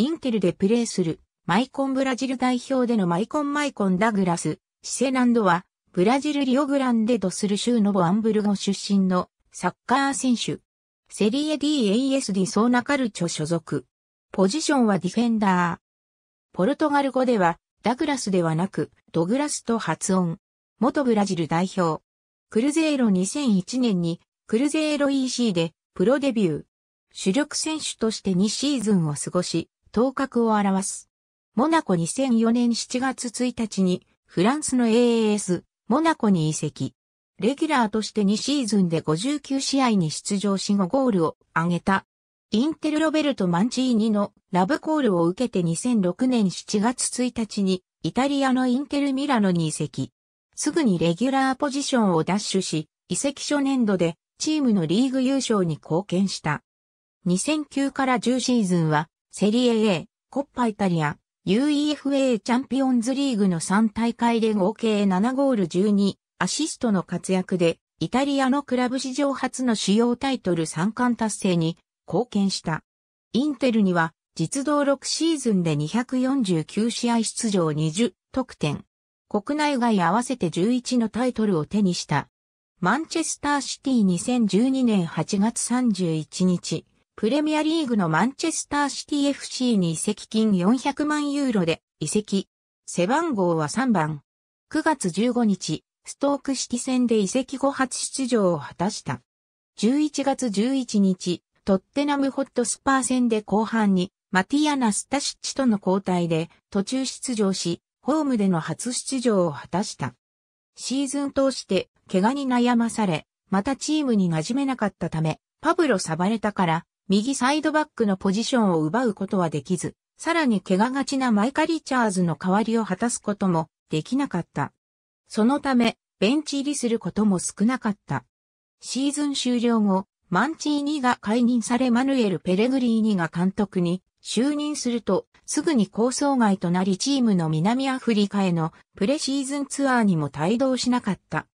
インテルでプレーする、マイコンブラジル代表でのマイコンマイコンダグラス、シセナンドは、ブラジルリオグランデドする州のボアンブルゴ出身のサッカー選手。セリエ DAS ディソーナカルチョ所属。ポジションはディフェンダー。ポルトガル語では、ダグラスではなく、ドグラスと発音。元ブラジル代表。クルゼーロ2001年に、クルゼーロ EC で、プロデビュー。主力選手として2シーズンを過ごし、頭角を表す。モナコ2004年7月1日にフランスの AAS モナコに移籍。レギュラーとして2シーズンで59試合に出場し5ゴールを挙げた。インテルロベルト・マンチーニのラブコールを受けて2006年7月1日にイタリアのインテル・ミラノに移籍。すぐにレギュラーポジションを奪取し、移籍初年度でチームのリーグ優勝に貢献した。2009から10シーズンはセリエ A、コッパイタリア、UEFA チャンピオンズリーグの3大会で合計7ゴール12アシストの活躍で、イタリアのクラブ史上初の主要タイトル3冠達成に貢献した。インテルには実動6シーズンで249試合出場20得点。国内外合わせて11のタイトルを手にした。マンチェスターシティ2012年8月31日、プレミアリーグのマンチェスターシティ FC に移籍金400万ユーロで移籍。背番号は3番。9月15日、ストーク式戦で移籍後初出場を果たした。11月11日、トッテナムホットスパー戦で後半に、マティア・ナスタシッチとの交代で途中出場し、ホームでの初出場を果たした。シーズン通して、怪我に悩まされ、またチームに馴染めなかったため、パブロ・サバレタから右サイドバックのポジションを奪うことはできず、さらに怪我がちなマイカ・リチャーズの代わりを果たすこともできなかった。そのため、ベンチ入りすることも少なかった。シーズン終了後、マンチーニが解任されマヌエル・ペレグリーニが監督に就任すると、すぐに構想外となりチームの南アフリカへのプレシーズンツアーにも帯同しなかった。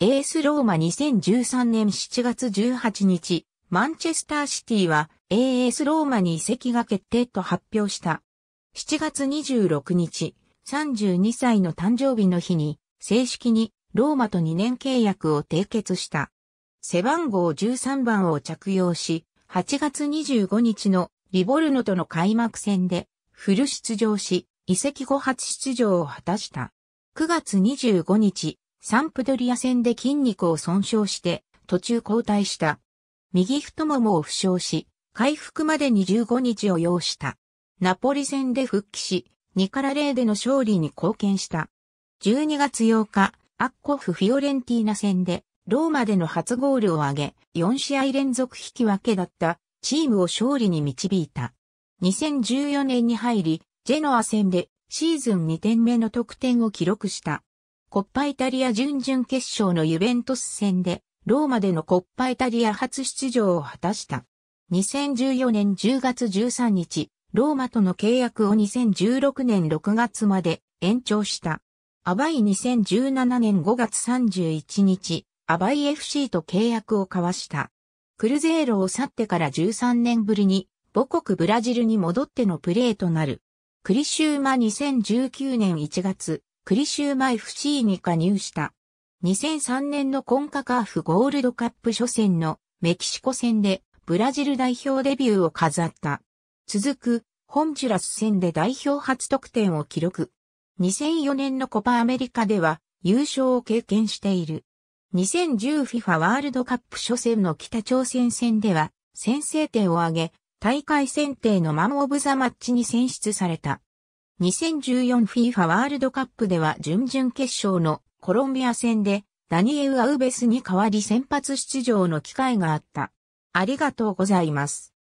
エースローマ2013年7月18日、マンチェスターシティは AS ローマに移籍が決定と発表した。7月26日、32歳の誕生日の日に、正式にローマと2年契約を締結した。背番号13番を着用し、8月25日のリボルノとの開幕戦でフル出場し、移籍後初出場を果たした。9月25日、サンプドリア戦で筋肉を損傷して途中交代した。右太ももを負傷し、回復までに15日を要した。ナポリ戦で復帰し、2から0での勝利に貢献した。12月8日、アッコフ・フィオレンティーナ戦で、ローマでの初ゴールを挙げ、4試合連続引き分けだったチームを勝利に導いた。2014年に入り、ジェノア戦でシーズン2点目の得点を記録した。コッパイタリア準々決勝のユベントス戦でローマでのコッパイタリア初出場を果たした。2014年10月13日、ローマとの契約を2016年6月まで延長した。アバイ2017年5月31日、アバイ FC と契約を交わした。クルゼーロを去ってから13年ぶりに、母国ブラジルに戻ってのプレーとなる。クリシューマ2019年1月、クリシューマ FC に加入した。2003年のコンカカーフゴールドカップ初戦のメキシコ戦でブラジル代表デビューを飾った。続く、ホンジュラス戦で代表初得点を記録。2004年のコパアメリカでは優勝を経験している。2010FIFA ワールドカップ初戦の北朝鮮戦では先制点を挙げ、大会選定のマンオブザマッチに選出された。2014FIFA ワールドカップでは準々決勝のコロンビア戦でダニエウ・アウベスに代わり先発出場の機会があった。ありがとうございます。